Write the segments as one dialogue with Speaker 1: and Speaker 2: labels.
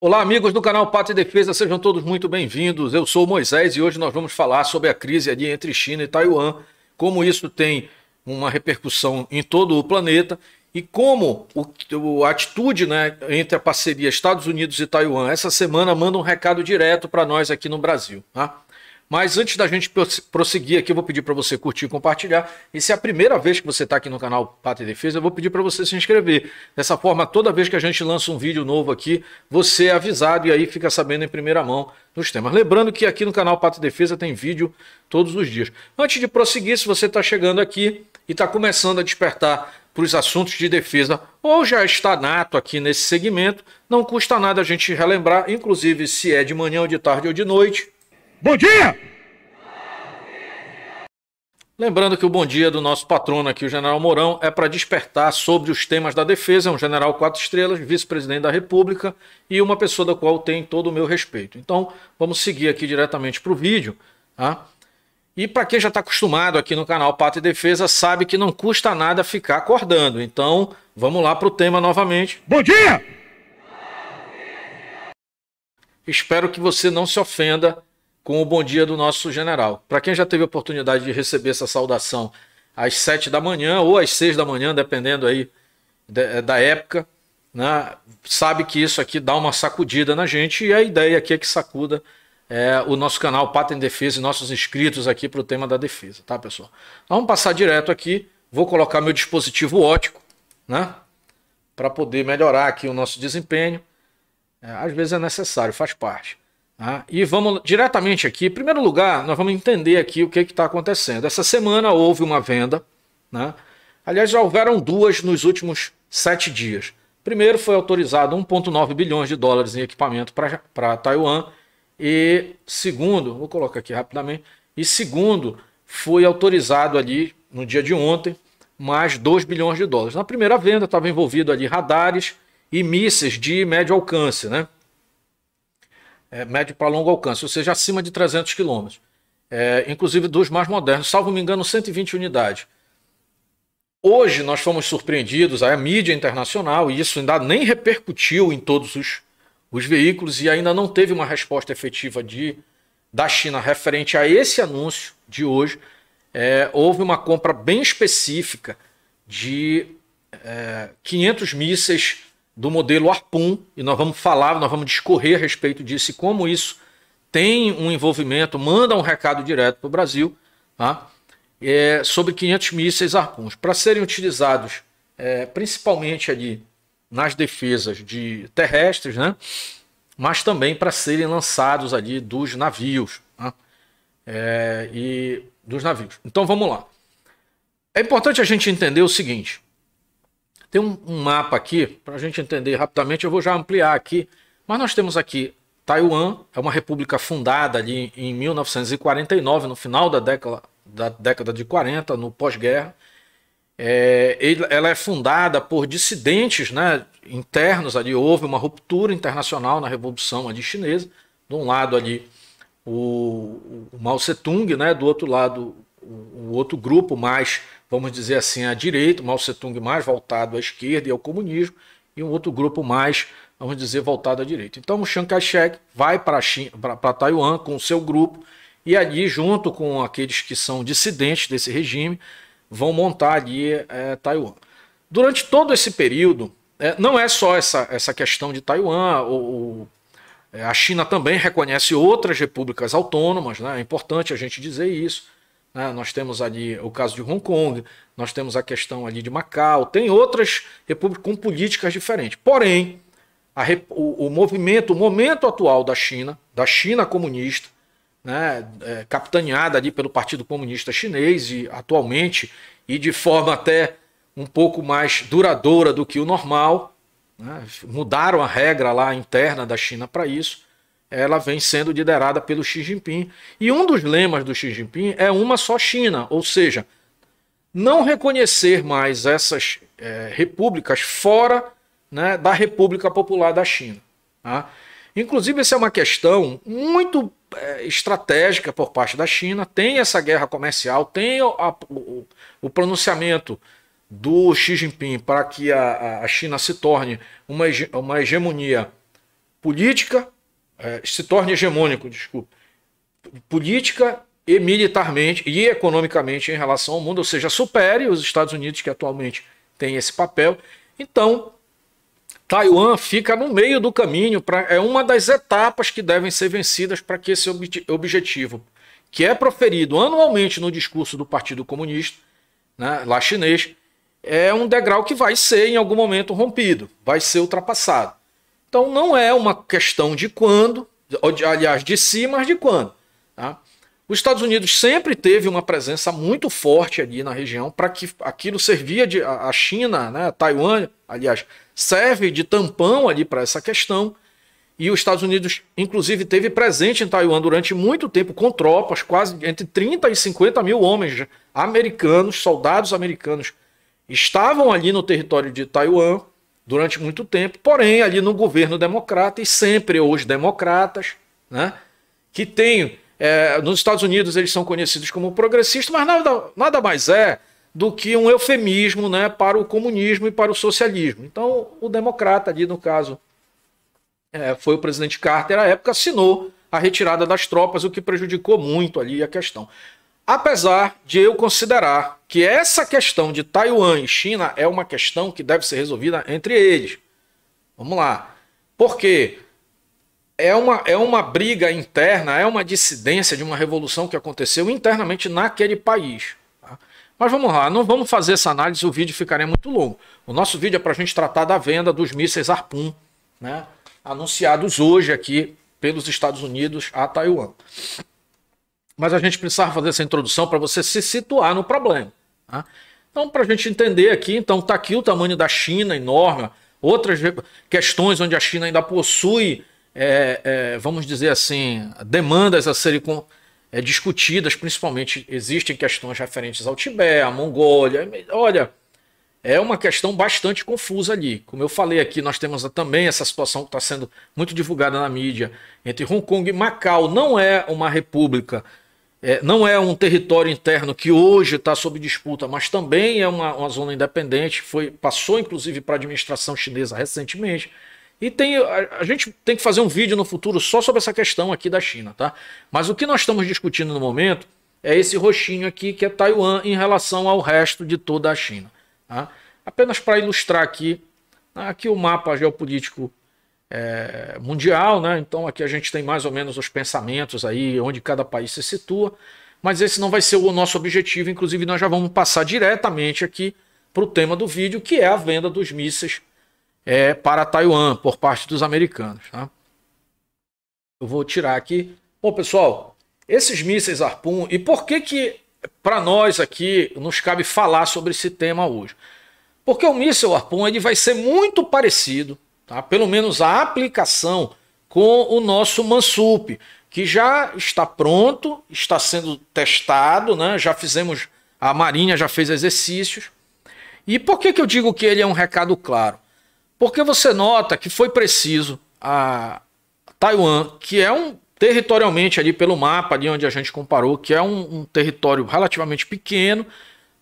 Speaker 1: Olá, amigos do canal Pátria e Defesa, sejam todos muito bem-vindos. Eu sou Moisés e hoje nós vamos falar sobre a crise ali entre China e Taiwan, como isso tem uma repercussão em todo o planeta e como o, a atitude né, entre a parceria Estados Unidos e Taiwan essa semana manda um recado direto para nós aqui no Brasil. Tá? Mas antes da gente prosseguir aqui, eu vou pedir para você curtir e compartilhar. E se é a primeira vez que você está aqui no canal Pátria e Defesa, eu vou pedir para você se inscrever. Dessa forma, toda vez que a gente lança um vídeo novo aqui, você é avisado e aí fica sabendo em primeira mão dos temas. Lembrando que aqui no canal Pátria e Defesa tem vídeo todos os dias. Antes de prosseguir, se você está chegando aqui e está começando a despertar para os assuntos de defesa ou já está nato aqui nesse segmento, não custa nada a gente relembrar, inclusive se é de manhã ou de tarde ou de noite Bom dia! Lembrando que o bom dia do nosso patrono aqui, o General Mourão, é para despertar sobre os temas da defesa. É um general quatro estrelas, vice-presidente da República e uma pessoa da qual tem todo o meu respeito. Então, vamos seguir aqui diretamente para o vídeo. Tá? E para quem já está acostumado aqui no canal Pato e Defesa, sabe que não custa nada ficar acordando. Então, vamos lá para o tema novamente. Bom dia! Espero que você não se ofenda com o bom dia do nosso general. Para quem já teve a oportunidade de receber essa saudação às sete da manhã ou às seis da manhã, dependendo aí eh, da época, né, sabe que isso aqui dá uma sacudida na gente e a ideia aqui é que sacuda é, o nosso canal Pata em Defesa e nossos inscritos aqui para o tema da defesa, tá pessoal? Então, vamos passar direto aqui, vou colocar meu dispositivo ótico, né? Para poder melhorar aqui o nosso desempenho. É, às vezes é necessário, faz parte. Tá? e vamos diretamente aqui. Em primeiro lugar, nós vamos entender aqui o que é está acontecendo. Essa semana houve uma venda. Né? Aliás, já houveram duas nos últimos sete dias. Primeiro foi autorizado 1,9 bilhões de dólares em equipamento para Taiwan. E segundo, vou colocar aqui rapidamente. E segundo, foi autorizado ali no dia de ontem mais 2 bilhões de dólares. Na primeira venda estava envolvido ali radares e mísseis de médio alcance, né? é, médio para longo alcance, ou seja, acima de 300 quilômetros. É, inclusive dos mais modernos, salvo me engano, 120 unidades. Hoje nós fomos surpreendidos, a mídia internacional, e isso ainda nem repercutiu em todos os, os veículos e ainda não teve uma resposta efetiva de, da China referente a esse anúncio de hoje. É, houve uma compra bem específica de é, 500 mísseis do modelo Arpum, e nós vamos falar, nós vamos discorrer a respeito disso e como isso tem um envolvimento, manda um recado direto para o Brasil, tá? é, sobre 500 mísseis Arpuns, para serem utilizados é, principalmente ali nas defesas de terrestres, né? mas também para serem lançados ali dos navios. Tá? É, e dos navios. Então vamos lá. É importante a gente entender o seguinte: tem um, um mapa aqui, para a gente entender rapidamente, eu vou já ampliar aqui. Mas nós temos aqui Taiwan, é uma república fundada ali em 1949, no final da década, da década de 40, no pós-guerra. É, ela é fundada por dissidentes né, internos ali, houve uma ruptura internacional na Revolução ali, chinesa. De um lado ali o, o Mao Tse-Tung, né, do outro lado o, outro grupo mais, vamos dizer assim, à direita, Mao Tse-tung mais voltado à esquerda e ao comunismo, e um outro grupo mais, vamos dizer, voltado à direita. Então o Chiang Kai-shek vai para Taiwan com o seu grupo, e ali, junto com aqueles que são dissidentes desse regime, vão montar ali é, Taiwan. Durante todo esse período, é, não é só essa, essa questão de Taiwan, o, o é, a China também reconhece outras repúblicas autônomas, né? é importante a gente dizer isso. Né? Nós temos ali o caso de Hong Kong, nós temos a questão ali de Macau, tem outras repúblicas com políticas diferentes. Porém, rep... o, o, movimento, o momento atual da China, da China comunista, né? é, capitaneada ali pelo Partido Comunista Chinês e atualmente e de forma até um pouco mais duradoura do que o normal, né? mudaram a regra lá interna da China para isso ela vem sendo liderada pelo Xi Jinping. E um dos lemas do Xi Jinping é uma só China, ou seja, não reconhecer mais essas é, repúblicas fora né, da República Popular da China. Tá? Inclusive, essa é uma questão muito é, estratégica por parte da China. Tem essa guerra comercial, tem a, o, o, pronunciamento do Xi Jinping para que a, a China se torne uma, uma hegemonia política é, se torne hegemônico, desculpa, política e militarmente e economicamente em relação ao mundo, ou seja, supere os Estados Unidos que atualmente tem esse papel. Então, Taiwan fica no meio do caminho, pra, é uma das etapas que devem ser vencidas para que esse ob objetivo, que é proferido anualmente no discurso do Partido Comunista, né, lá chinês, é um degrau que vai ser em algum momento rompido, vai ser ultrapassado. Então não é uma questão de quando, aliás, de si, mas de quando. Tá? Os Estados Unidos sempre teve uma presença muito forte ali na região para que aquilo servia de a China, né, Taiwan, aliás, serve de tampão ali para essa questão. E os Estados Unidos, inclusive, teve presente em Taiwan durante muito tempo com tropas, quase entre 30 e 50 mil homens americanos, soldados americanos, estavam ali no território de Taiwan durante muito tempo, porém ali no governo democrata e sempre os democratas, né, que tem é, nos Estados Unidos eles são conhecidos como progressistas, mas nada, nada mais é do que um eufemismo né, para o comunismo e para o socialismo. Então, o democrata ali, no caso, é, foi o presidente Carter, à época, assinou a retirada das tropas, o que prejudicou muito ali a questão. Apesar de eu considerar que essa questão de Taiwan e China é uma questão que deve ser resolvida entre eles. Vamos lá. Porque é uma, é uma briga interna, é uma dissidência de uma revolução que aconteceu internamente naquele país. Tá? Mas vamos lá, não vamos fazer essa análise, o vídeo ficaria muito longo. O nosso vídeo é para a gente tratar da venda dos mísseis Harpoon, né? anunciados hoje aqui pelos Estados Unidos a Taiwan. Mas a gente precisava fazer essa introdução para você se situar no problema. Tá? Então, para a gente entender aqui, então está aqui o tamanho da China, enorme, outras questões onde a China ainda possui, é, é, vamos dizer assim, demandas a serem com, é, discutidas, principalmente existem questões referentes ao Tibete, à Mongólia. Olha, é uma questão bastante confusa ali. Como eu falei aqui, nós temos também essa situação que está sendo muito divulgada na mídia entre Hong Kong e Macau. Não é uma república é, não é um território interno que hoje está sob disputa, mas também é uma, uma, zona independente, foi, passou inclusive para a administração chinesa recentemente. E tem, a, a, gente tem que fazer um vídeo no futuro só sobre essa questão aqui da China, tá? Mas o que nós estamos discutindo no momento é esse roxinho aqui, que é Taiwan, em relação ao resto de toda a China. Tá? Apenas para ilustrar aqui, aqui o mapa geopolítico é, mundial, né? Então aqui a gente tem mais ou menos os pensamentos aí, onde cada país se situa, mas esse não vai ser o nosso objetivo, inclusive nós já vamos passar diretamente aqui para o tema do vídeo, que é a venda dos mísseis é, para Taiwan por parte dos americanos. Tá? Eu vou tirar aqui. Bom, pessoal, esses mísseis Harpoon, e por que que para nós aqui nos cabe falar sobre esse tema hoje? Porque o míssil Harpoon ele vai ser muito parecido Tá? Pelo menos a aplicação com o nosso Mansup, que já está pronto, está sendo testado, né? já fizemos, a Marinha já fez exercícios. E por que, que eu digo que ele é um recado claro? Porque você nota que foi preciso a Taiwan, que é um territorialmente ali pelo mapa, de onde a gente comparou, que é um, um território relativamente pequeno,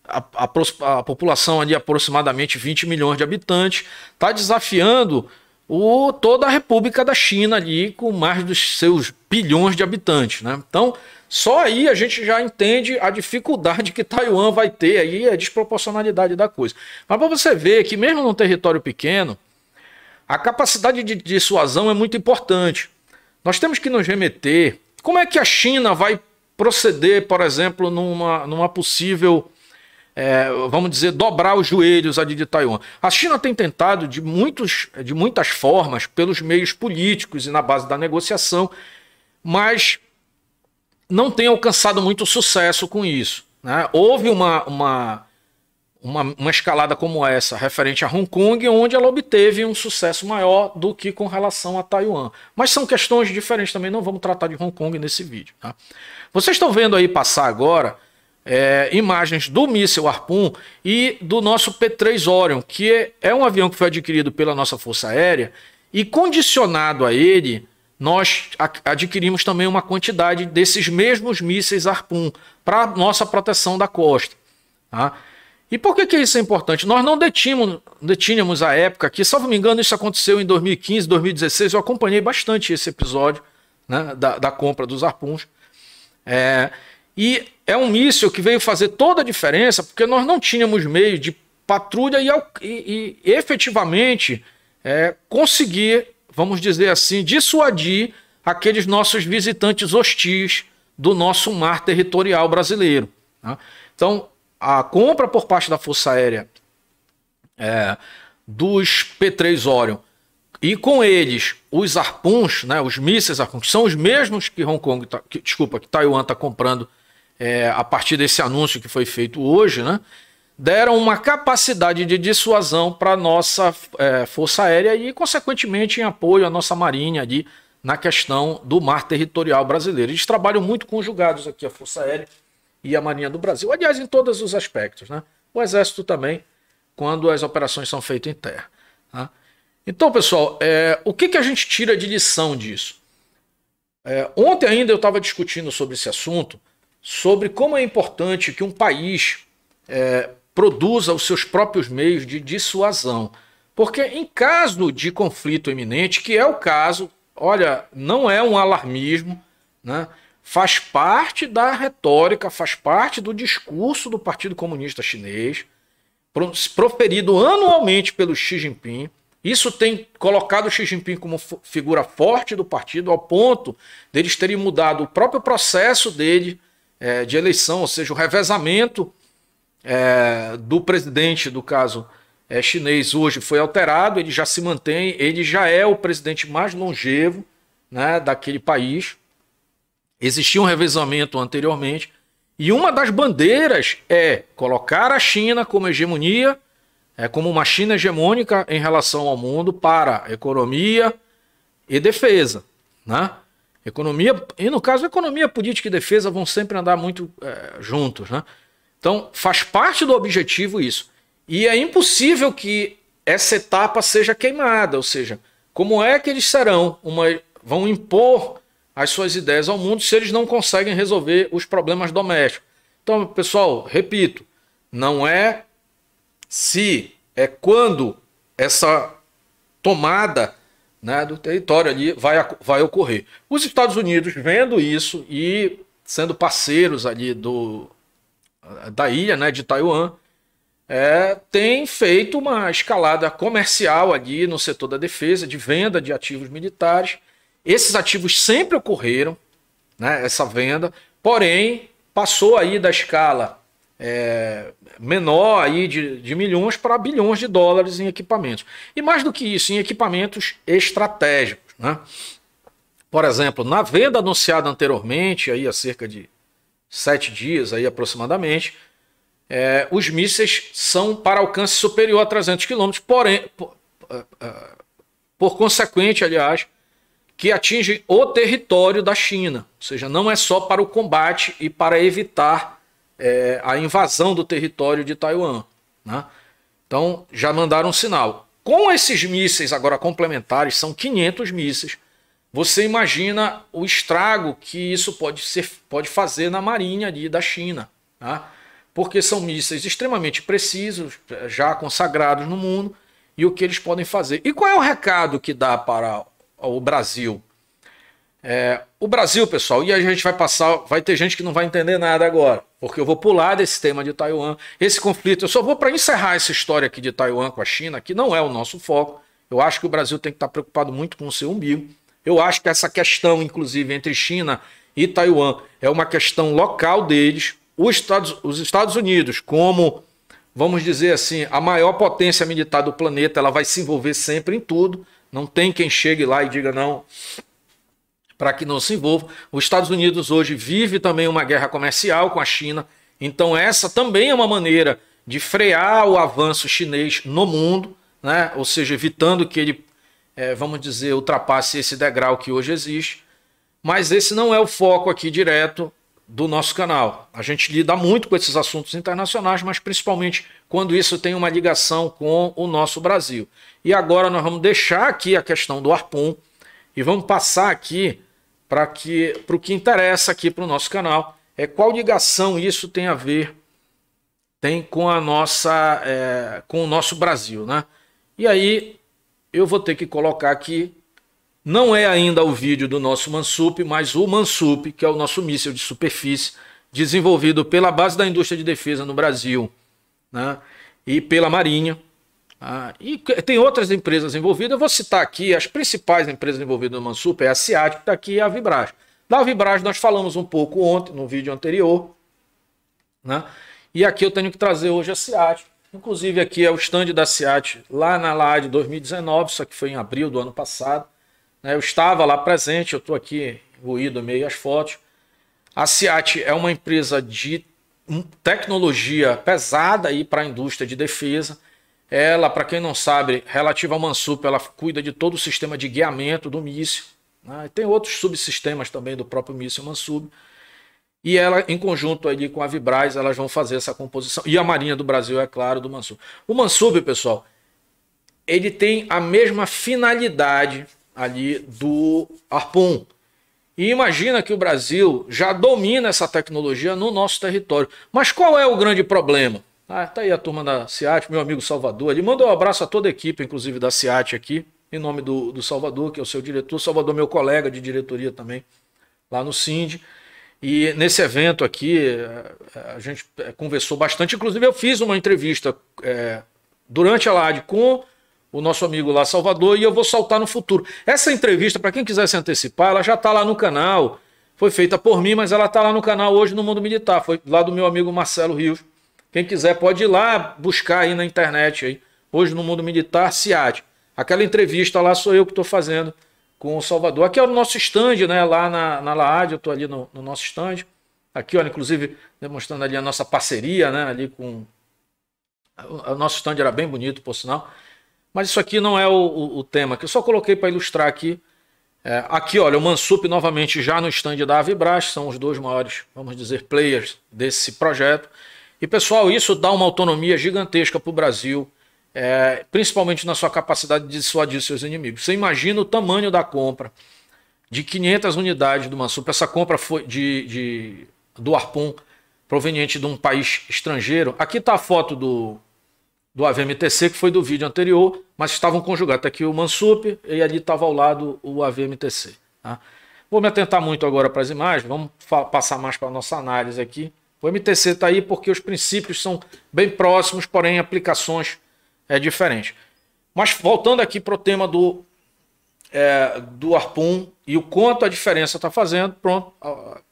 Speaker 1: a, a, a população ali aproximadamente 20 milhões de habitantes, está desafiando o, toda a República da China ali com mais dos seus bilhões de habitantes, né? Então, só aí a gente já entende a dificuldade que Taiwan vai ter aí, a desproporcionalidade da coisa. Mas para você ver que mesmo num território pequeno, a capacidade de dissuasão é muito importante. Nós temos que nos remeter. Como é que a China vai proceder, por exemplo, numa, numa possível é, vamos dizer, dobrar os joelhos ali de Taiwan. A China tem tentado de, muitos, de muitas formas, pelos meios políticos e na base da negociação, mas não tem alcançado muito sucesso com isso. Né? Houve uma, uma, uma, uma, escalada como essa, referente a Hong Kong, onde ela obteve um sucesso maior do que com relação a Taiwan. Mas são questões diferentes também, não vamos tratar de Hong Kong nesse vídeo. Tá? Vocês estão vendo aí passar agora é, imagens do míssil Harpoon e do nosso P-3 Orion, que é, é, um avião que foi adquirido pela nossa Força Aérea e condicionado a ele, nós adquirimos também uma quantidade desses mesmos mísseis Harpoon para nossa proteção da costa. Tá? E por que, que isso é importante? Nós não detínhamos, detínhamos época que, salvo me engano, isso aconteceu em 2015, 2016, eu acompanhei bastante esse episódio né, da, da compra dos Harpoons. É, e é um míssil que veio fazer toda a diferença, porque nós não tínhamos meio de patrulha e, e, e efetivamente é, conseguir, vamos dizer assim, dissuadir aqueles nossos visitantes hostis do nosso mar territorial brasileiro. Né? Então, a compra por parte da Força Aérea é, dos P-3 Orion e com eles os arpuns, né, os mísseis arpuns, são os mesmos que Hong Kong, tá, que, desculpa, que Taiwan está comprando é, a partir desse anúncio que foi feito hoje, né, deram uma capacidade de dissuasão para a nossa é, Força Aérea e, consequentemente, em apoio à nossa Marinha ali na questão do mar territorial brasileiro. Eles trabalham muito conjugados aqui, a Força Aérea e a Marinha do Brasil. Aliás, em todos os aspectos. Né? O Exército também, quando as operações são feitas em terra. Tá? Então, pessoal, é, o que, que a gente tira de lição disso? É, ontem ainda eu estava discutindo sobre esse assunto sobre como é importante que um país é, produza os seus próprios meios de dissuasão. Porque em caso de conflito iminente, que é o caso, olha, não é um alarmismo, né? faz parte da retórica, faz parte do discurso do Partido Comunista Chinês, proferido anualmente pelo Xi Jinping. Isso tem colocado o Xi Jinping como figura forte do partido, ao ponto deles terem mudado o próprio processo dele é, de eleição, ou seja, o revezamento é, do presidente, do caso é, chinês, hoje foi alterado, ele já se mantém, ele já é o presidente mais longevo né, daquele país. Existia um revezamento anteriormente, e uma das bandeiras é colocar a China como hegemonia, é, como uma China hegemônica em relação ao mundo para economia e defesa. Né? Economia, e no caso, economia, política e defesa vão sempre andar muito é, juntos, né? Então, faz parte do objetivo isso. E é impossível que essa etapa seja queimada, ou seja, como é que eles serão uma vão impor as suas ideias ao mundo se eles não conseguem resolver os problemas domésticos. Então, pessoal, repito, não é se, é quando essa tomada né, do território ali vai, vai ocorrer. Os Estados Unidos, vendo isso e sendo parceiros ali do, da ilha né, de Taiwan, é, tem feito uma escalada comercial ali no setor da defesa, de venda de ativos militares. Esses ativos sempre ocorreram, né, essa venda, porém passou aí da escala é, menor aí de, de milhões para bilhões de dólares em equipamentos. E mais do que isso, em equipamentos estratégicos. Né? Por exemplo, na venda anunciada anteriormente, aí há cerca de sete dias aí aproximadamente, é, os mísseis são para alcance superior a 300 km, porém, por, é, é, por consequente, aliás, que atinge o território da China. Ou seja, não é só para o combate e para evitar é, a invasão do território de Taiwan. Né? Então já mandaram um sinal. Com esses mísseis agora complementares, são 500 mísseis, você imagina o estrago que isso pode, ser, pode fazer na marinha ali da China. Né? Porque são mísseis extremamente precisos, já consagrados no mundo, e o que eles podem fazer. E qual é o recado que dá para o Brasil é, o Brasil, pessoal, e a gente vai passar, vai ter gente que não vai entender nada agora, porque eu vou pular desse tema de Taiwan, esse conflito. Eu só vou para encerrar essa história aqui de Taiwan com a China, que não é o nosso foco. Eu acho que o Brasil tem que estar tá preocupado muito com o seu umbigo. Eu acho que essa questão, inclusive, entre China e Taiwan é uma questão local deles. Os Estados, os Estados Unidos, como, vamos dizer assim, a maior potência militar do planeta, ela vai se envolver sempre em tudo. Não tem quem chegue lá e diga, não, para que não se envolva. Os Estados Unidos hoje vive também uma guerra comercial com a China, então essa também é uma maneira de frear o avanço chinês no mundo, né? ou seja, evitando que ele, é, vamos dizer, ultrapasse esse degrau que hoje existe. Mas esse não é o foco aqui direto do nosso canal. A gente lida muito com esses assuntos internacionais, mas principalmente quando isso tem uma ligação com o nosso Brasil. E agora nós vamos deixar aqui a questão do Arpum e vamos passar aqui para que para o que interessa aqui para o nosso canal é qual ligação isso tem a ver tem com a nossa é, com o nosso Brasil, né? E aí eu vou ter que colocar aqui não é ainda o vídeo do nosso Mansup, mas o Mansup, que é o nosso míssil de superfície desenvolvido pela base da indústria de defesa no Brasil, né? E pela Marinha ah, e tem outras empresas envolvidas, eu vou citar aqui as principais empresas envolvidas no Mansup, é a que está aqui e a Vibrage. Da Vibrage nós falamos um pouco ontem, no vídeo anterior, né? e aqui eu tenho que trazer hoje a Ciático. Inclusive aqui é o stand da Ciat lá na LAA de 2019, só que foi em abril do ano passado. Né? Eu estava lá presente, eu estou aqui ruído meio as fotos. A Ciat é uma empresa de tecnologia pesada aí para a indústria de defesa. Ela, para quem não sabe, relativa ao Mansup, ela cuida de todo o sistema de guiamento do míssil. Né? Tem outros subsistemas também do próprio míssil Mansub. E ela, em conjunto ali com a Vibraz, elas vão fazer essa composição. E a Marinha do Brasil, é claro, do Mansub. O Mansub, pessoal, ele tem a mesma finalidade ali do Arpum. E imagina que o Brasil já domina essa tecnologia no nosso território. Mas qual é o grande problema? Ah, tá aí a turma da SEAT, meu amigo Salvador. Ele manda um abraço a toda a equipe, inclusive da SEAT aqui, em nome do, do Salvador, que é o seu diretor. Salvador, meu colega de diretoria também, lá no CIND. E nesse evento aqui, é, a gente é, conversou bastante. Inclusive, eu fiz uma entrevista é, durante a LAD com o nosso amigo lá, Salvador, e eu vou soltar no futuro. Essa entrevista, para quem quiser se antecipar, ela já está lá no canal. Foi feita por mim, mas ela está lá no canal hoje no Mundo Militar. Foi lá do meu amigo Marcelo Rios quem quiser pode ir lá buscar aí na internet, aí, hoje no mundo militar, SIAD. Aquela entrevista lá sou eu que estou fazendo com o Salvador. Aqui é o nosso stand, né? Lá na, na Laad, eu estou ali no, no, nosso stand. Aqui, olha, inclusive demonstrando ali a nossa parceria, né? Ali com. O, o nosso stand era bem bonito, por sinal. Mas isso aqui não é o, o, o tema, que eu só coloquei para ilustrar aqui. É, aqui, olha, o Mansup novamente já no stand da Avibras, são os dois maiores, vamos dizer, players desse projeto. E pessoal, isso dá uma autonomia gigantesca para o Brasil, é, principalmente na sua capacidade de dissuadir seus inimigos. Você imagina o tamanho da compra de 500 unidades do Mansup. Essa compra foi de, de do arpão proveniente de um país estrangeiro. Aqui está a foto do, do AVMTC, que foi do vídeo anterior, mas estavam conjugados. até tá aqui o Mansup e ali estava ao lado o AVMTC. Tá? Vou me atentar muito agora para as imagens, vamos passar mais para a nossa análise aqui. O MTC está aí porque os princípios são bem próximos, porém aplicações é diferente. Mas voltando aqui para o tema do, é, do Arpum e o quanto a diferença está fazendo, pronto,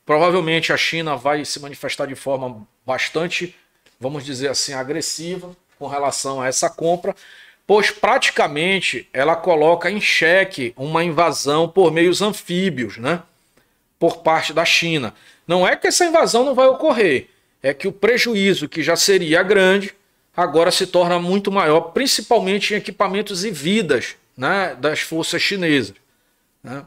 Speaker 1: provavelmente a China vai se manifestar de forma bastante, vamos dizer assim, agressiva com relação a essa compra, pois praticamente ela coloca em xeque uma invasão por meios anfíbios, né? Por parte da China. Não é que essa invasão não vai ocorrer, é que o prejuízo que já seria grande agora se torna muito maior, principalmente em equipamentos e vidas né, das forças chinesas. Né?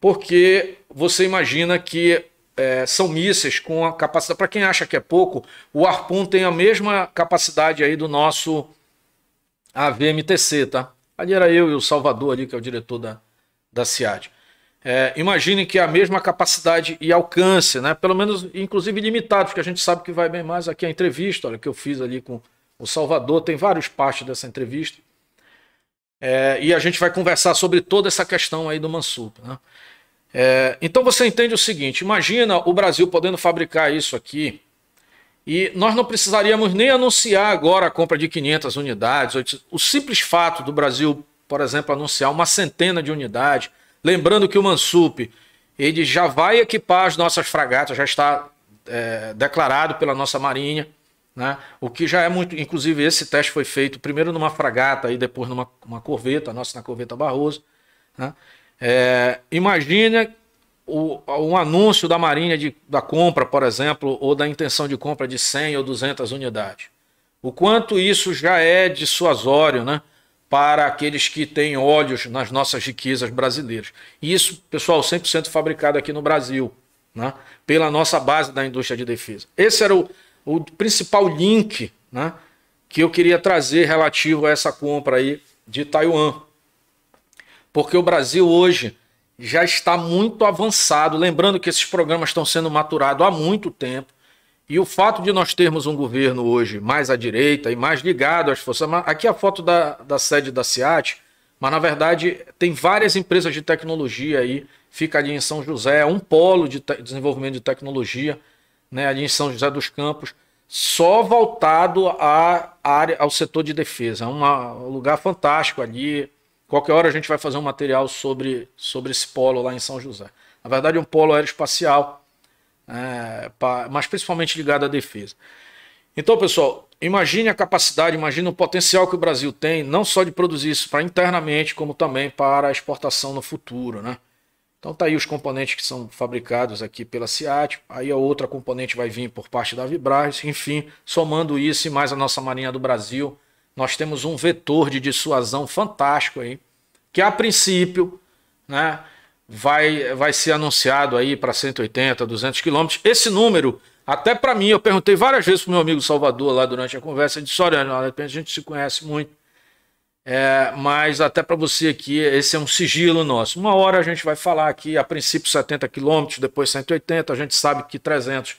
Speaker 1: Porque você imagina que é, são mísseis com a capacidade, para quem acha que é pouco, o Harpoon tem a mesma capacidade aí do nosso AVMTC, tá? Ali era eu e o Salvador ali, que é o diretor da, da SEAD. É, imagine que a mesma capacidade e alcance, né? pelo menos, inclusive, limitado, porque a gente sabe que vai bem mais aqui a entrevista, olha, que eu fiz ali com o Salvador, tem vários partes dessa entrevista. É, e a gente vai conversar sobre toda essa questão aí do Mansup. Né? É, então você entende o seguinte: imagina o Brasil podendo fabricar isso aqui, e nós não precisaríamos nem anunciar agora a compra de 500 unidades. O simples fato do Brasil, por exemplo, anunciar uma centena de unidades Lembrando que o Mansup ele já vai equipar as nossas fragatas, já está é, declarado pela nossa Marinha, né? O que já é muito, inclusive esse teste foi feito primeiro numa fragata e depois numa uma corveta, a nossa na corveta Barroso. Né? É, imagina o, um anúncio da Marinha de, da compra, por exemplo, ou da intenção de compra de 100 ou 200 unidades. O quanto isso já é dissuasório, né? para aqueles que têm olhos nas nossas riquezas brasileiras. E isso, pessoal, 100% fabricado aqui no Brasil, né? pela nossa base da indústria de defesa. Esse era o, o principal link né? que eu queria trazer relativo a essa compra aí de Taiwan. Porque o Brasil hoje já está muito avançado. Lembrando que esses programas estão sendo maturados há muito tempo. E o fato de nós termos um governo hoje mais à direita e mais ligado às forças. Aqui é a foto da, da sede da SEAT, mas na verdade tem várias empresas de tecnologia aí. Fica ali em São José, é um polo de desenvolvimento de tecnologia, né, ali em São José dos Campos, só voltado à área, ao setor de defesa. É um lugar fantástico ali. Qualquer hora a gente vai fazer um material sobre, sobre esse polo lá em São José. Na verdade, é um polo aeroespacial é, né, pra, mas principalmente ligado à defesa. Então, pessoal, imagine a capacidade, imagine o potencial que o Brasil tem, não só de produzir isso para internamente, como também para exportação no futuro, né? Então tá aí os componentes que são fabricados aqui pela SEAT, aí a outra componente vai vir por parte da Vibras, enfim, somando isso e mais a nossa Marinha do Brasil, nós temos um vetor de dissuasão fantástico aí, que a princípio, né, vai, vai ser anunciado aí para 180, 200 quilômetros. Esse número, até para mim, eu perguntei várias vezes para meu amigo Salvador lá durante a conversa, ele disse, olha, de a gente se conhece muito, é, mas até para você aqui, esse é um sigilo nosso. Uma hora a gente vai falar aqui, a princípio 70 quilômetros, depois 180, a gente sabe que 300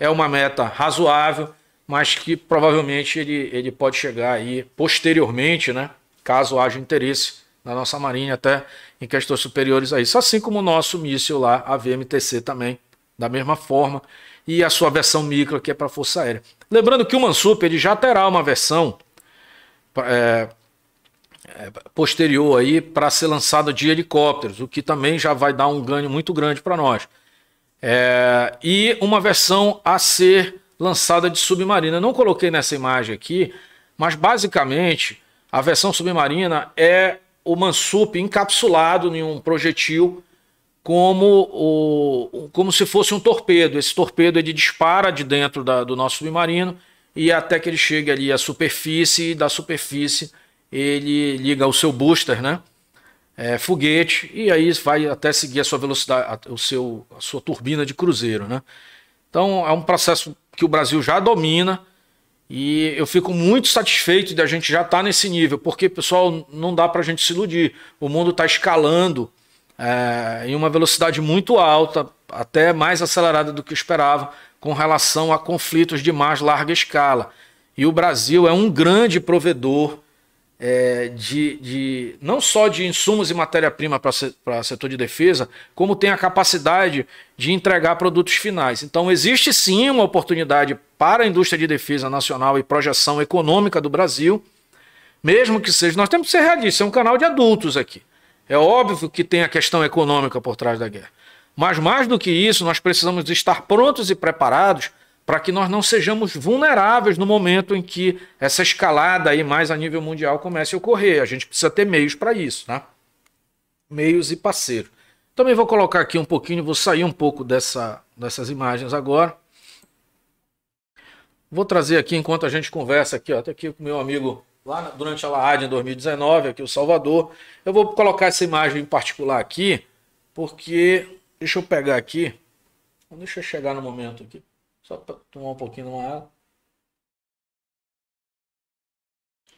Speaker 1: é uma meta razoável, mas que provavelmente ele, ele pode chegar aí posteriormente, né? Caso haja interesse da nossa Marinha, até em questões superiores a isso. Assim como o nosso míssil lá, a VMTC também, da mesma forma. E a sua versão micro, que é para Força Aérea. Lembrando que o Mansup ele já terá uma versão é, é, posterior aí para ser lançada de helicópteros, o que também já vai dar um ganho muito grande para nós. É, e uma versão a ser lançada de submarina. Não coloquei nessa imagem aqui, mas basicamente a versão submarina é o Mansup encapsulado em um projetil como, o, como se fosse um torpedo. Esse torpedo ele dispara de dentro da, do nosso submarino e até que ele chegue ali à superfície e da superfície ele liga o seu booster, né? É, foguete e aí vai até seguir a sua velocidade, a, o seu, a sua turbina de cruzeiro, né? Então é um processo que o Brasil já domina e eu fico muito satisfeito de a gente já estar tá nesse nível, porque, pessoal, não dá para a gente se iludir. O mundo está escalando é, em uma velocidade muito alta, até mais acelerada do que eu esperava, com relação a conflitos de mais larga escala. E o Brasil é um grande provedor é, de, de, não só de insumos e matéria-prima para o setor de defesa, como tem a capacidade de entregar produtos finais. Então, existe sim uma oportunidade para a indústria de defesa nacional e projeção econômica do Brasil, mesmo que seja. Nós temos que ser realistas, é um canal de adultos aqui. É óbvio que tem a questão econômica por trás da guerra. Mas mais do que isso, nós precisamos estar prontos e preparados para que nós não sejamos vulneráveis no momento em que essa escalada aí mais a nível mundial comece a ocorrer. A gente precisa ter meios para isso, né? Meios e parceiros. Também vou colocar aqui um pouquinho, vou sair um pouco dessa, dessas imagens agora. Vou trazer aqui, enquanto a gente conversa aqui, ó, até aqui com meu amigo lá durante a Laad em 2019, aqui o Salvador. Eu vou colocar essa imagem em particular aqui, porque deixa eu pegar aqui. Deixa eu chegar no momento aqui, só para tomar um pouquinho de uma água.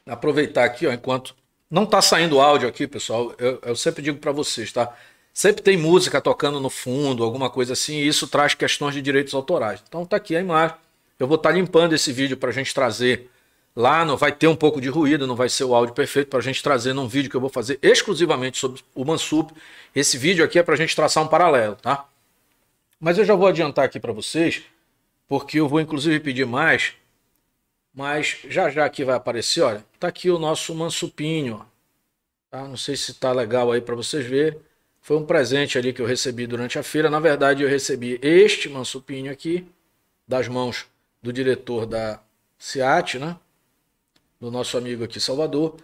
Speaker 1: Aproveitar aqui, ó, enquanto não está saindo áudio aqui, pessoal. Eu, eu sempre digo para vocês, tá? Sempre tem música tocando no fundo, alguma coisa assim, e isso traz questões de direitos autorais. Então tá aqui a imagem. Eu vou estar tá limpando esse vídeo para a gente trazer lá, não vai ter um pouco de ruído, não vai ser o áudio perfeito para a gente trazer num vídeo que eu vou fazer exclusivamente sobre o Mansup. Esse vídeo aqui é para a gente traçar um paralelo, tá? Mas eu já vou adiantar aqui para vocês, porque eu vou inclusive pedir mais, mas já já aqui vai aparecer, olha, tá aqui o nosso Mansupinho, Tá? Não sei se tá legal aí para vocês verem. Foi um presente ali que eu recebi durante a feira. Na verdade, eu recebi este mansupinho aqui das mãos do diretor da SEAT, né? Do nosso amigo aqui, Salvador.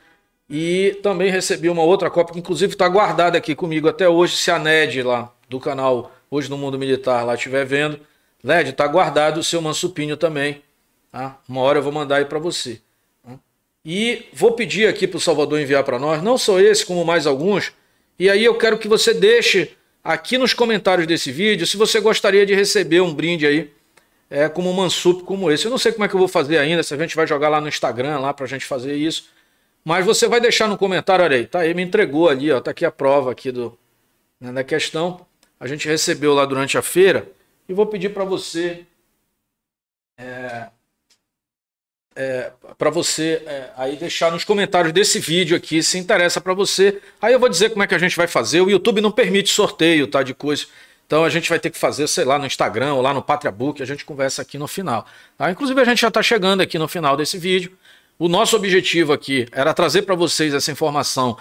Speaker 1: E também recebi uma outra cópia, que inclusive está guardada aqui comigo até hoje. Se a NED lá do canal Hoje no Mundo Militar lá estiver vendo, NED, está guardado o seu mansupinho também. Tá? Uma hora eu vou mandar aí para você. Tá? E vou pedir aqui para o Salvador enviar para nós, não só esse, como mais alguns. E aí eu quero que você deixe aqui nos comentários desse vídeo se você gostaria de receber um brinde aí é, como um mansup como esse. Eu não sei como é que eu vou fazer ainda, se a gente vai jogar lá no Instagram, lá para a gente fazer isso. Mas você vai deixar no comentário, olha aí, tá aí, me entregou ali, ó, tá aqui a prova aqui do, né, da questão. A gente recebeu lá durante a feira e vou pedir para você é, é, para você é, aí deixar nos comentários desse vídeo aqui se interessa para você. Aí eu vou dizer como é que a gente vai fazer. O YouTube não permite sorteio, tá, de coisas. Então a gente vai ter que fazer, sei lá, no Instagram ou lá no Patria Book, a gente conversa aqui no final. Tá? Inclusive a gente já está chegando aqui no final desse vídeo. O nosso objetivo aqui era trazer para vocês essa informação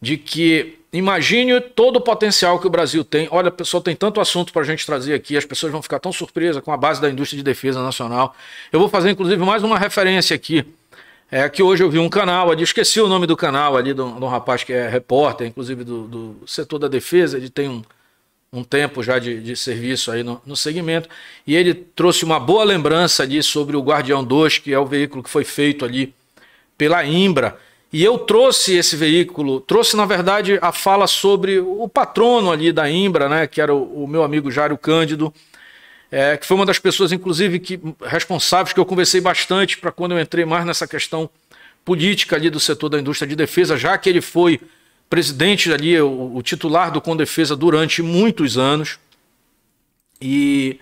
Speaker 1: de que imagine todo o potencial que o Brasil tem. Olha, pessoal, tem tanto assunto para a gente trazer aqui, as pessoas vão ficar tão surpresas com a base da indústria de defesa nacional. Eu vou fazer, inclusive, mais uma referência aqui. É que hoje eu vi um canal ali, esqueci o nome do canal ali, de um rapaz que é repórter, inclusive do, do setor da defesa, ele tem um, um tempo já de, de serviço aí no, no, segmento, e ele trouxe uma boa lembrança ali sobre o Guardião 2, que é o veículo que foi feito ali pela Imbra. E eu trouxe esse veículo, trouxe na verdade a fala sobre o patrono ali da Imbra, né, que era o, o meu amigo Jário Cândido, é, que foi uma das pessoas, inclusive, que responsáveis que eu conversei bastante para quando eu entrei mais nessa questão política ali do setor da indústria de defesa, já que ele foi presidente ali, o, o titular do Condefesa durante muitos anos. E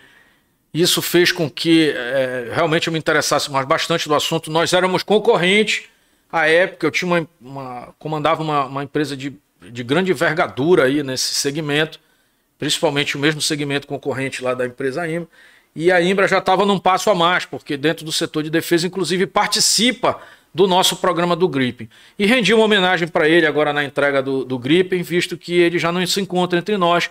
Speaker 1: isso fez com que é, realmente eu me interessasse mais bastante do assunto. Nós éramos concorrentes à época, eu tinha uma, uma comandava uma, uma empresa de, de grande envergadura aí nesse segmento, principalmente o mesmo segmento concorrente lá da empresa IMA. E a Imbra já estava num passo a mais, porque dentro do setor de defesa, inclusive, participa do nosso programa do Gripe. E rendi uma homenagem para ele agora na entrega do, do Gripe, visto que ele já não se encontra entre nós.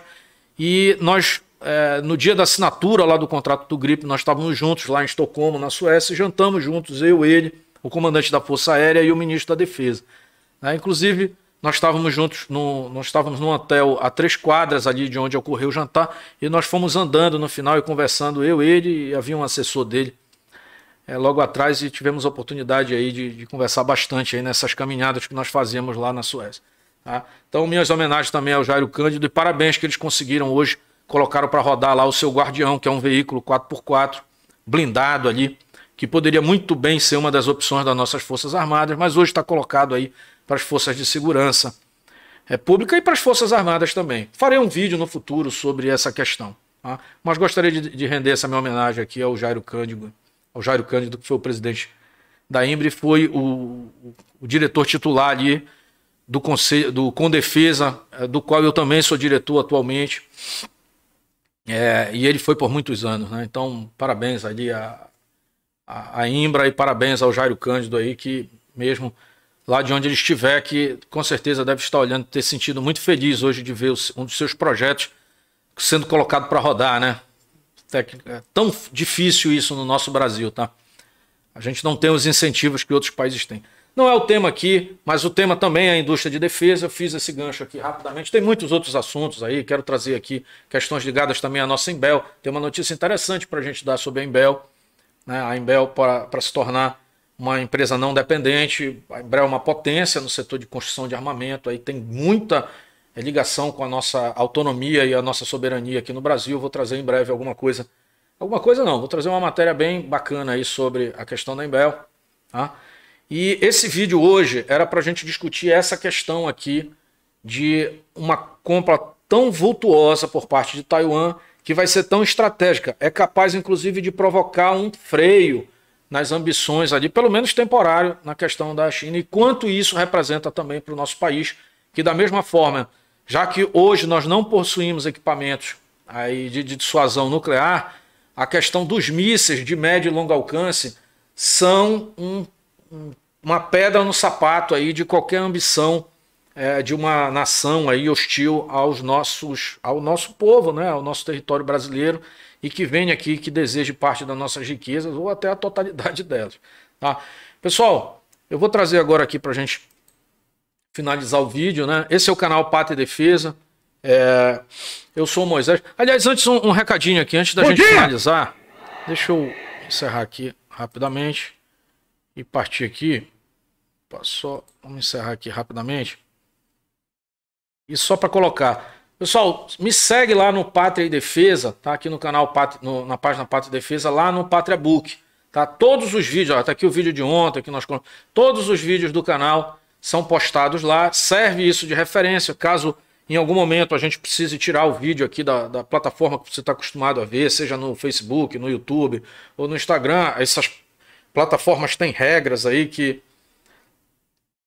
Speaker 1: E nós, é, no dia da assinatura lá do contrato do Gripe, nós estávamos juntos lá em Estocolmo, na Suécia, e jantamos juntos, eu, ele, o comandante da Força Aérea e o ministro da Defesa. É, inclusive, nós estávamos juntos, no, nós estávamos num hotel a três quadras ali de onde ocorreu o jantar, e nós fomos andando no final e conversando, eu, ele e havia um assessor dele, é, logo atrás e tivemos a oportunidade aí de, de, conversar bastante aí nessas caminhadas que nós fazíamos lá na Suécia. Tá? Então, minhas homenagens também ao Jairo Cândido e parabéns que eles conseguiram hoje, colocaram para rodar lá o seu Guardião, que é um veículo 4x4, blindado ali, que poderia muito bem ser uma das opções das nossas Forças Armadas, mas hoje está colocado aí para as Forças de Segurança é, Pública e para as Forças Armadas também. Farei um vídeo no futuro sobre essa questão. Tá? Mas gostaria de, de render essa minha homenagem aqui ao Jairo Cândido ao Jairo Cândido, que foi o presidente da e foi o, o diretor titular ali do conselho do Com Defesa, eh, do qual eu também sou diretor atualmente. É, e ele foi por muitos anos, né? Então, parabéns ali a, a, a Imbra e parabéns ao Jairo Cândido aí, que mesmo lá de onde ele estiver, que com certeza deve estar olhando, ter sentido muito feliz hoje de ver um dos seus projetos sendo colocado para rodar, né? técnica. É tão difícil isso no nosso Brasil, tá? A gente não tem os incentivos que outros países têm. Não é o tema aqui, mas o tema também é a indústria de defesa. Eu fiz esse gancho aqui rapidamente. Tem muitos outros assuntos aí. Quero trazer aqui questões ligadas também à nossa Embel. Tem uma notícia interessante para a gente dar sobre a Embel. Né? A Embel para se tornar uma empresa não dependente. A Embel é uma potência no setor de construção de armamento. Aí tem muita é ligação com a nossa autonomia e a nossa soberania aqui no Brasil. Vou trazer em breve alguma coisa. Alguma coisa não, vou trazer uma matéria bem bacana aí sobre a questão da Embel. Tá? E esse vídeo hoje era para a gente discutir essa questão aqui de uma compra tão vultuosa por parte de Taiwan que vai ser tão estratégica. É capaz, inclusive, de provocar um freio nas ambições ali, pelo menos temporário, na questão da China. E quanto isso representa também para o nosso país, que da mesma forma já que hoje nós não possuímos equipamentos aí de, de dissuasão nuclear, a questão dos mísseis de médio e longo alcance são um, uma pedra no sapato aí de qualquer ambição é, de uma nação aí hostil aos nossos, ao nosso povo, né, ao nosso território brasileiro e que vem aqui, que deseje parte das nossas riquezas ou até a totalidade delas. Tá? Pessoal, eu vou trazer agora aqui para a gente finalizar o vídeo, né? Esse é o canal Pátria e Defesa. É... eu sou o Moisés. Aliás, antes um, um recadinho aqui, antes da Bom gente dia! finalizar. Deixa eu encerrar aqui rapidamente e partir aqui. Só vamos encerrar aqui rapidamente. E só para colocar, pessoal, me segue lá no Pátria e Defesa, tá? Aqui no canal Pátria, no, na página Pátria e Defesa, lá no Pátria Book, tá? Todos os vídeos, ó, tá aqui o vídeo de ontem, que nós todos os vídeos do canal são postados lá. Serve isso de referência, caso em algum momento a gente precise tirar o vídeo aqui da, da plataforma que você está acostumado a ver, seja no Facebook, no YouTube ou no Instagram. Essas plataformas têm regras aí que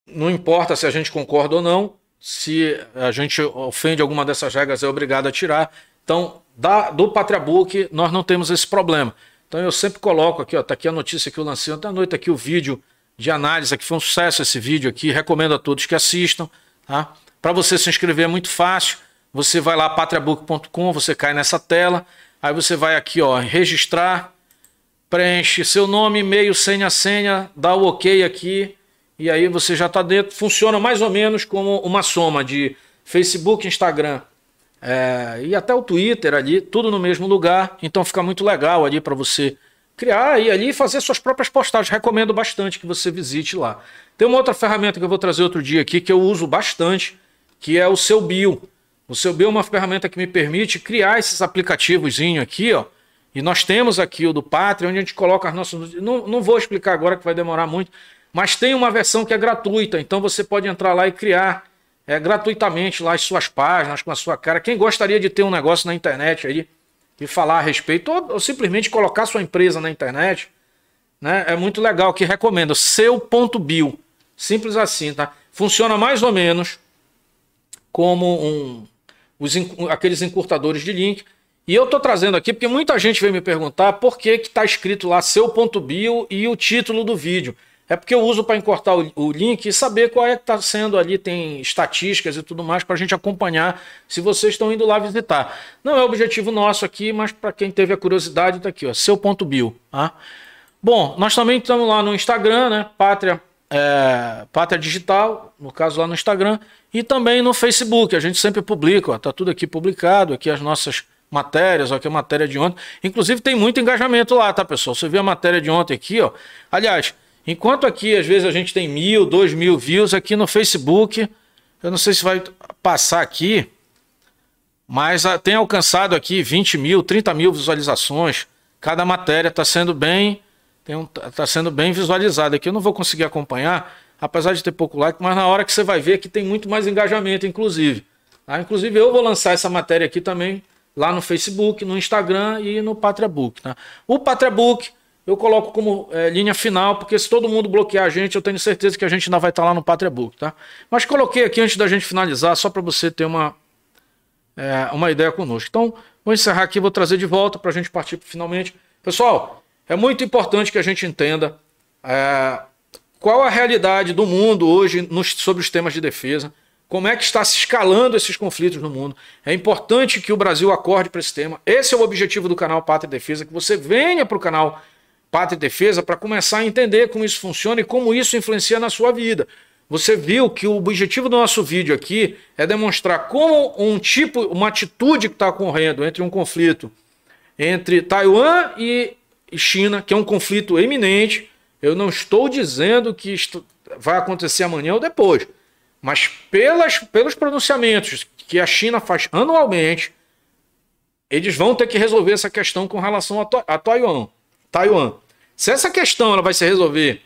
Speaker 1: não importa se a gente concorda ou não, se a gente ofende alguma dessas regras é obrigado a tirar. Então, da, do PatriaBook nós não temos esse problema. Então eu sempre coloco aqui, está aqui a notícia que eu lancei ontem à noite, aqui o vídeo de análise, que foi um sucesso esse vídeo aqui, recomendo a todos que assistam. Tá? Para você se inscrever é muito fácil, você vai lá patriabook.com, você cai nessa tela, aí você vai aqui ó, registrar, preenche seu nome, e-mail, senha, senha, dá o ok aqui, e aí você já está dentro. Funciona mais ou menos como uma soma de Facebook, Instagram, é, e até o Twitter ali, tudo no mesmo lugar. Então fica muito legal ali para você criar e ali fazer suas próprias postagens. Recomendo bastante que você visite lá. Tem uma outra ferramenta que eu vou trazer outro dia aqui que eu uso bastante, que é o seu bio. O seu bio é uma ferramenta que me permite criar esses aplicativos aqui, ó. E nós temos aqui o do Patreon, onde a gente coloca as nossas. Não, não vou explicar agora que vai demorar muito, mas tem uma versão que é gratuita, então você pode entrar lá e criar é, gratuitamente lá as suas páginas com a sua cara. Quem gostaria de ter um negócio na internet aí? e falar a respeito, ou, ou simplesmente colocar sua empresa na internet, né? É muito legal que recomendo. Seu.bio. Simples assim, tá? Funciona mais ou menos como um, os, aqueles encurtadores de link. E eu estou trazendo aqui porque muita gente vem me perguntar por que está escrito lá seu.bio e o título do vídeo. É porque eu uso para encortar o, o, link e saber qual é que está sendo ali, tem estatísticas e tudo mais para a gente acompanhar se vocês estão indo lá visitar. Não é objetivo nosso aqui, mas para quem teve a curiosidade, está aqui, ó, seu.bio. Tá? Bom, nós também estamos lá no Instagram, né? Pátria, é, Pátria Digital, no caso lá no Instagram, e também no Facebook. A gente sempre publica, está tá tudo aqui publicado, aqui as nossas matérias, ó, aqui a é matéria de ontem. Inclusive tem muito engajamento lá, tá, pessoal? Você viu a matéria de ontem aqui, ó. Aliás, Enquanto aqui, às vezes, a gente tem mil, dois mil views, aqui no Facebook, eu não sei se vai passar aqui, mas ah, tem alcançado aqui 20 mil, 30 mil visualizações. Cada matéria está sendo bem está um, tá, tá sendo bem visualizada aqui. Eu não vou conseguir acompanhar, apesar de ter pouco like, mas na hora que você vai ver que tem muito mais engajamento, inclusive. Tá? Inclusive, eu vou lançar essa matéria aqui também lá no Facebook, no Instagram e no Patreon. Tá? O Patreon eu coloco como é, linha final, porque se todo mundo bloquear a gente, eu tenho certeza que a gente ainda vai estar tá lá no Patria Book, tá? Mas coloquei aqui antes da gente finalizar, só para você ter uma, é, uma ideia conosco. Então, vou encerrar aqui, vou trazer de volta para a gente partir finalmente. Pessoal, é muito importante que a gente entenda é, qual a realidade do mundo hoje nos, sobre os temas de defesa, como é que está se escalando esses conflitos no mundo. É importante que o Brasil acorde para esse tema. Esse é o objetivo do canal Pátria e Defesa, que você venha para o canal Pátria e Defesa para começar a entender como isso funciona e como isso influencia na sua vida. Você viu que o objetivo do nosso vídeo aqui é demonstrar como um tipo, uma atitude que está ocorrendo entre um conflito entre Taiwan e China, que é um conflito eminente. Eu não estou dizendo que isto vai acontecer amanhã ou depois, mas pelas, pelos pronunciamentos que a China faz anualmente, eles vão ter que resolver essa questão com relação a, a Taiwan. Taiwan. Se essa questão ela vai se resolver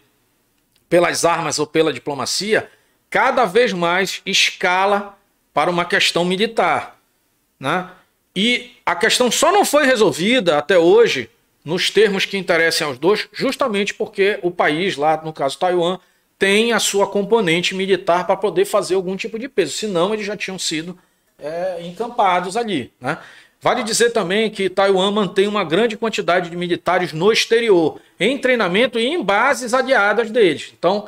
Speaker 1: pelas armas ou pela diplomacia, cada vez mais escala para uma questão militar. Né? E a questão só não foi resolvida até hoje nos termos que interessem aos dois, justamente porque o país, lá no caso Taiwan, tem a sua componente militar para poder fazer algum tipo de peso, senão eles já tinham sido é, encampados ali. Né? Vale dizer também que Taiwan mantém uma grande quantidade de militares no exterior, em treinamento e em bases adiadas deles. Então,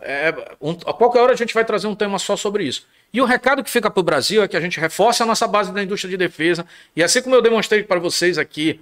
Speaker 1: é, um, a qualquer hora a gente vai trazer um tema só sobre isso. E o recado que fica para o Brasil é que a gente reforça a nossa base da indústria de defesa. E assim como eu demonstrei para vocês aqui,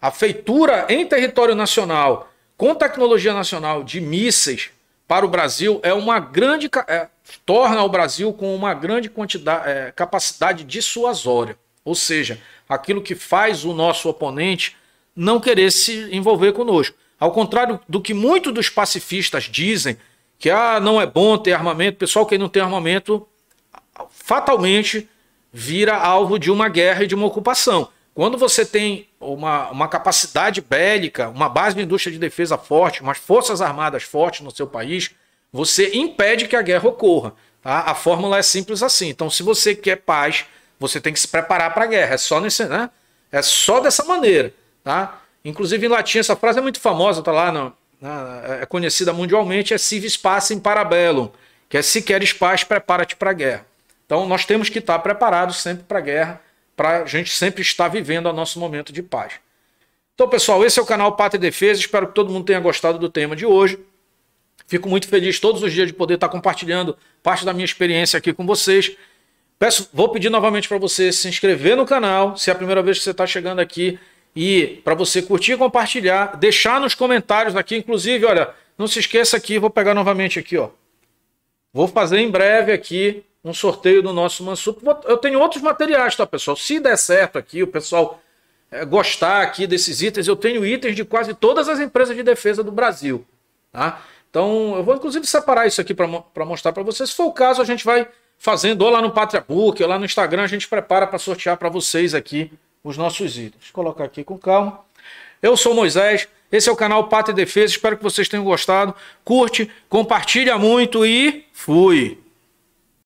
Speaker 1: a feitura em território nacional, com tecnologia nacional de mísseis para o Brasil, é uma grande. É, torna o Brasil com uma grande quantidade, é, capacidade dissuasória. Ou seja, aquilo que faz o nosso oponente não querer se envolver conosco. Ao contrário do que muitos dos pacifistas dizem, que ah, não é bom ter armamento, pessoal que não tem armamento fatalmente vira alvo de uma guerra e de uma ocupação. Quando você tem uma, uma capacidade bélica, uma base de indústria de defesa forte, umas forças armadas fortes no seu país, você impede que a guerra ocorra. Tá? A fórmula é simples assim. Então, se você quer paz, você tem que se preparar para a guerra. É só nesse, né? É só dessa maneira, tá? Inclusive em latim essa frase é muito famosa, tá lá no, na, é, é conhecida mundialmente, é civis passem parabellum, que é se queres paz, prepara-te para a guerra. Então nós temos que estar preparados sempre para a guerra, para a gente sempre estar vivendo o nosso momento de paz. Então, pessoal, esse é o canal Pátria e Defesa. Espero que todo mundo tenha gostado do tema de hoje. Fico muito feliz todos os dias de poder estar compartilhando parte da minha experiência aqui com vocês. Peço, vou pedir novamente para você se inscrever no canal, se é a primeira vez que você está chegando aqui, e para você curtir e compartilhar, deixar nos comentários aqui, inclusive, olha, não se esqueça aqui, vou pegar novamente aqui, ó. Vou fazer em breve aqui um sorteio do nosso Mansup. Eu tenho outros materiais, tá, pessoal? Se der certo aqui, o pessoal é, gostar aqui desses itens, eu tenho itens de quase todas as empresas de defesa do Brasil, tá? Então, eu vou inclusive separar isso aqui para mostrar para vocês. Se for o caso, a gente vai fazendo ou lá no Pátria Book, ou lá no Instagram, a gente prepara para sortear para vocês aqui os nossos itens. Deixa eu colocar aqui com calma. Eu sou Moisés, esse é o canal Pátria Defesa, espero que vocês tenham gostado. Curte, compartilha muito e fui!